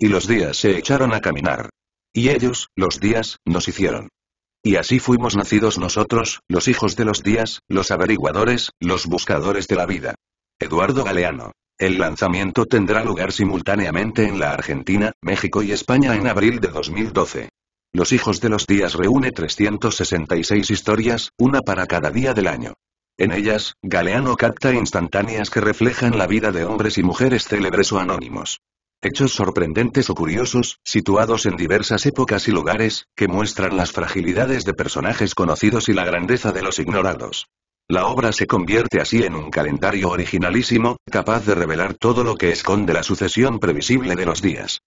Y los días se echaron a caminar. Y ellos, los días, nos hicieron. Y así fuimos nacidos nosotros, los hijos de los días, los averiguadores, los buscadores de la vida. Eduardo Galeano. El lanzamiento tendrá lugar simultáneamente en la Argentina, México y España en abril de 2012. Los Hijos de los Días reúne 366 historias, una para cada día del año. En ellas, Galeano capta instantáneas que reflejan la vida de hombres y mujeres célebres o anónimos. Hechos sorprendentes o curiosos, situados en diversas épocas y lugares, que muestran las fragilidades de personajes conocidos y la grandeza de los ignorados. La obra se convierte así en un calendario originalísimo, capaz de revelar todo lo que esconde la sucesión previsible de los días.